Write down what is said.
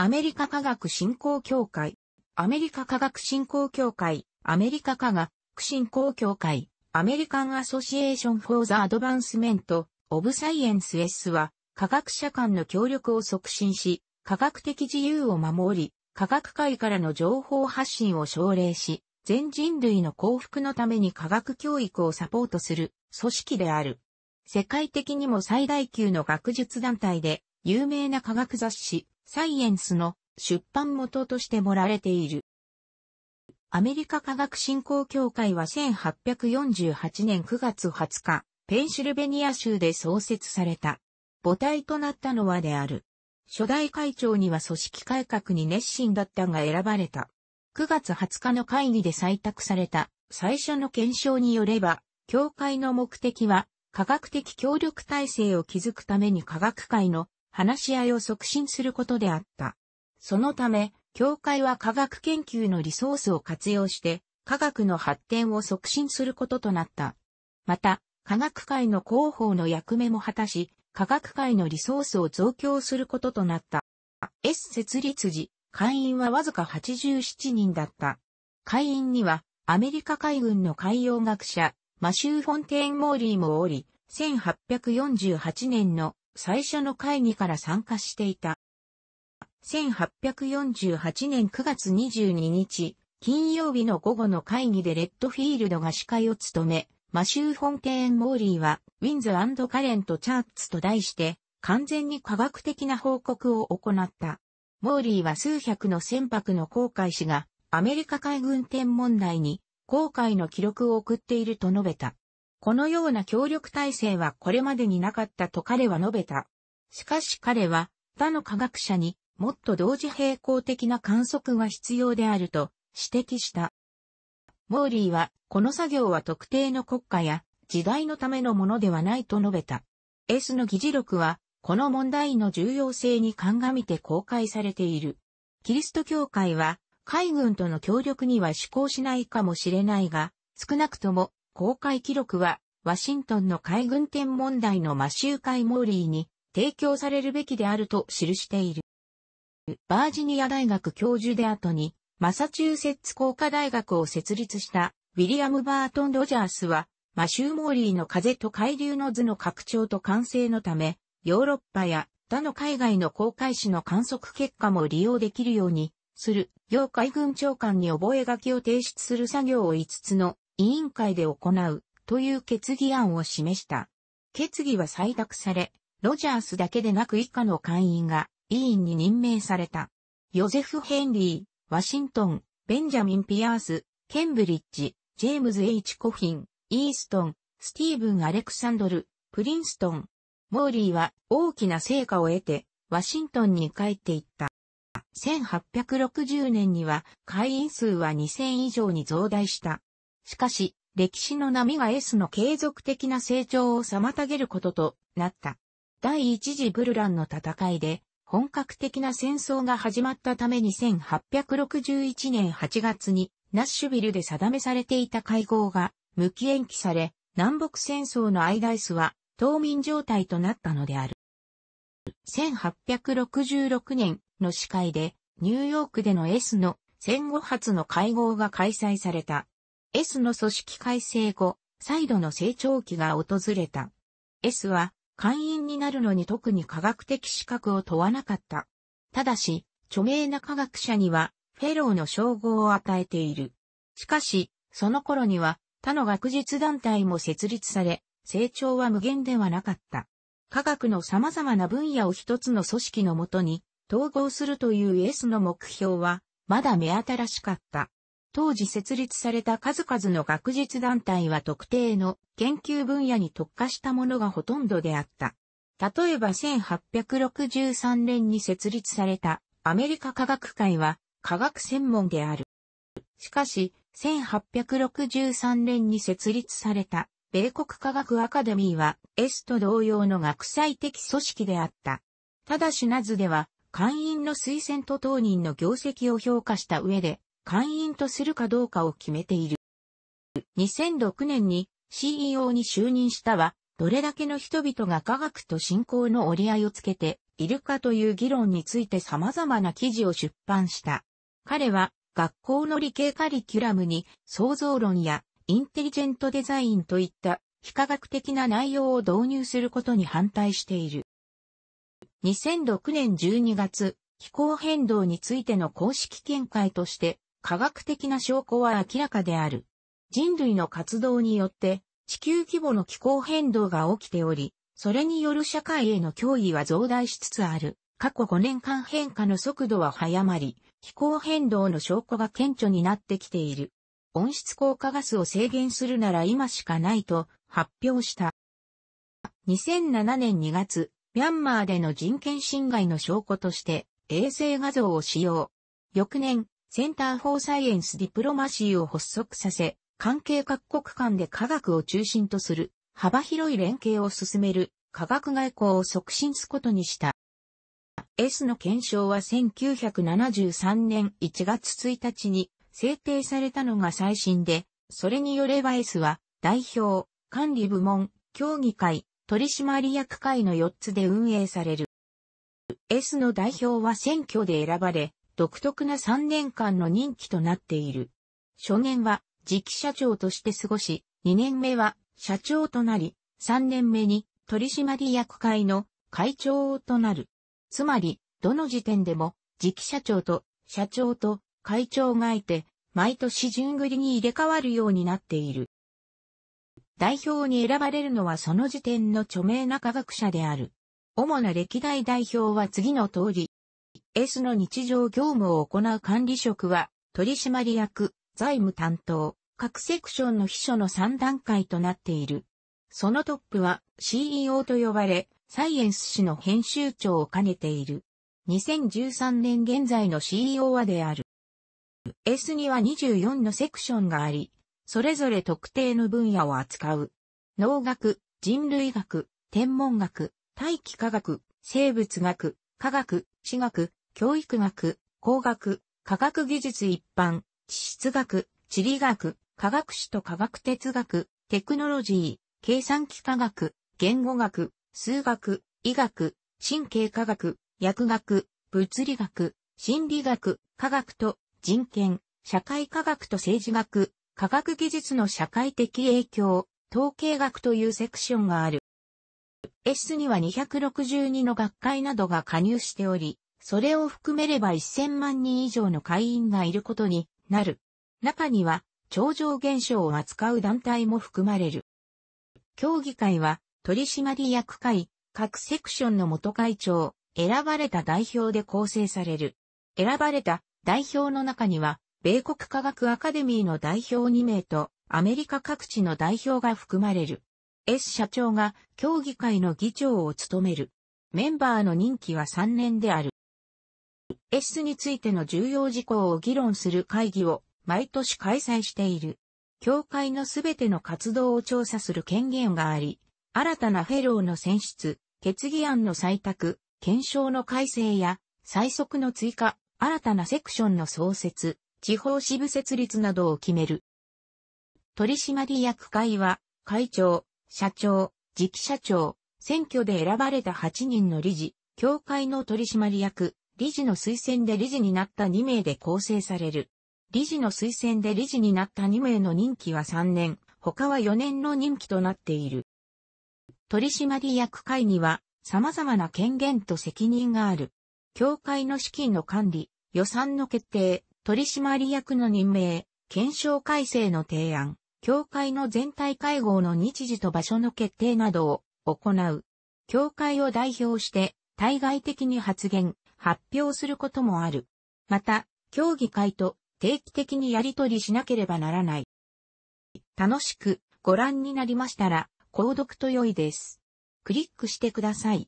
アメリカ科学振興協会、アメリカ科学振興協会、アメリカ科学振興協会、アメリカンアソシエーション・フォー・ザ・アドバンスメント・オブ・サイエンス・ S は、科学者間の協力を促進し、科学的自由を守り、科学界からの情報発信を奨励し、全人類の幸福のために科学教育をサポートする組織である。世界的にも最大級の学術団体で、有名な科学雑誌、サイエンスの出版元として盛られている。アメリカ科学振興協会は1848年9月20日、ペンシルベニア州で創設された。母体となったのはである。初代会長には組織改革に熱心だったが選ばれた。9月20日の会議で採択された最初の検証によれば、協会の目的は科学的協力体制を築くために科学界の話し合いを促進することであった。そのため、協会は科学研究のリソースを活用して、科学の発展を促進することとなった。また、科学界の広報の役目も果たし、科学界のリソースを増強することとなった。S 設立時、会員はわずか87人だった。会員には、アメリカ海軍の海洋学者、マシュー・フォンテーン・モーリーもおり、1848年の最初の会議から参加していた。1848年9月22日、金曜日の午後の会議でレッドフィールドが司会を務め、マシュー・フォンテーン・モーリーは、ウィンズカレント・チャーツと題して、完全に科学的な報告を行った。モーリーは数百の船舶の航海士が、アメリカ海軍天文台に、航海の記録を送っていると述べた。このような協力体制はこれまでになかったと彼は述べた。しかし彼は他の科学者にもっと同時並行的な観測が必要であると指摘した。モーリーはこの作業は特定の国家や時代のためのものではないと述べた。S の議事録はこの問題の重要性に鑑みて公開されている。キリスト教会は海軍との協力には施行しないかもしれないが、少なくとも公開記録は、ワシントンの海軍天文台のマシュー・カイ・モーリーに提供されるべきであると記している。バージニア大学教授で後に、マサチューセッツ工科大学を設立したウィリアム・バートン・ロジャースは、マシュー・モーリーの風と海流の図の拡張と完成のため、ヨーロッパや他の海外の航海士の観測結果も利用できるようにする、要海軍長官に覚書を提出する作業を5つの委員会で行うという決議案を示した。決議は採択され、ロジャースだけでなく以下の会員が委員に任命された。ヨゼフ・ヘンリー、ワシントン、ベンジャミン・ピアース、ケンブリッジ、ジェームズ・ H・ コフィン、イーストン、スティーブン・アレクサンドル、プリンストン。モーリーは大きな成果を得て、ワシントンに帰っていった。1860年には会員数は2000以上に増大した。しかし、歴史の波が S の継続的な成長を妨げることとなった。第一次ブルランの戦いで、本格的な戦争が始まったために1861年8月にナッシュビルで定めされていた会合が無期延期され、南北戦争の間 S は冬眠状態となったのである。1866年の司会でニューヨークでの S の戦後初の会合が開催された。S の組織改正後、再度の成長期が訪れた。S は会員になるのに特に科学的資格を問わなかった。ただし、著名な科学者にはフェローの称号を与えている。しかし、その頃には他の学術団体も設立され、成長は無限ではなかった。科学の様々な分野を一つの組織のもとに統合するという S の目標は、まだ目新しかった。当時設立された数々の学術団体は特定の研究分野に特化したものがほとんどであった。例えば1863年に設立されたアメリカ科学会は科学専門である。しかし、1863年に設立された米国科学アカデミーは S と同様の学際的組織であった。ただしなずでは会員の推薦と当人の業績を評価した上で会員とするかどうかを決めている。2006年に CEO に就任したは、どれだけの人々が科学と信仰の折り合いをつけているかという議論について様々な記事を出版した。彼は学校の理系カリキュラムに創造論やインテリジェントデザインといった非科学的な内容を導入することに反対している。2006年12月、気候変動についての公式見解として科学的な証拠は明らかである。人類の活動によって地球規模の気候変動が起きており、それによる社会への脅威は増大しつつある。過去5年間変化の速度は早まり、気候変動の証拠が顕著になってきている。温室効果ガスを制限するなら今しかないと発表した。2007年2月、ミャンマーでの人権侵害の証拠として衛星画像を使用。翌年、センター・フォー・サイエンス・ディプロマシーを発足させ、関係各国間で科学を中心とする幅広い連携を進める科学外交を促進すことにした。S の検証は1973年1月1日に制定されたのが最新で、それによれば S は代表、管理部門、協議会、取締役会の4つで運営される。S の代表は選挙で選ばれ、独特な3年間の任期となっている。初年は次期社長として過ごし、2年目は社長となり、3年目に取締役会の会長となる。つまり、どの時点でも次期社長と社長と会長がいて、毎年順繰りに入れ替わるようになっている。代表に選ばれるのはその時点の著名な科学者である。主な歴代代表は次の通り、S の日常業務を行う管理職は、取締役、財務担当、各セクションの秘書の3段階となっている。そのトップは CEO と呼ばれ、サイエンス誌の編集長を兼ねている。2013年現在の CEO はである。S には24のセクションがあり、それぞれ特定の分野を扱う。農学、人類学、天文学、大気科学、生物学、科学、地学、教育学、工学、科学技術一般、地質学、地理学、科学史と科学哲学、テクノロジー、計算機科学、言語学、数学、医学、神経科学、薬学、物理学、心理学、科学と人権、社会科学と政治学、科学技術の社会的影響、統計学というセクションがある。S には262の学会などが加入しており、それを含めれば1000万人以上の会員がいることになる。中には、超常現象を扱う団体も含まれる。協議会は、取締役会、各セクションの元会長、選ばれた代表で構成される。選ばれた代表の中には、米国科学アカデミーの代表2名と、アメリカ各地の代表が含まれる。S 社長が協議会の議長を務める。メンバーの任期は3年である。S についての重要事項を議論する会議を毎年開催している。協会のすべての活動を調査する権限があり、新たなフェローの選出、決議案の採択、検証の改正や、最速の追加、新たなセクションの創設、地方支部設立などを決める。取締役会は、会長、社長、次期社長、選挙で選ばれた8人の理事、協会の取締役、理事の推薦で理事になった2名で構成される。理事の推薦で理事になった2名の任期は3年、他は4年の任期となっている。取締役会には様々な権限と責任がある。協会の資金の管理、予算の決定、取締役の任命、検証改正の提案、協会の全体会合の日時と場所の決定などを行う。協会を代表して対外的に発言、発表することもある。また、競技会と定期的にやり取りしなければならない。楽しくご覧になりましたら、購読と良いです。クリックしてください。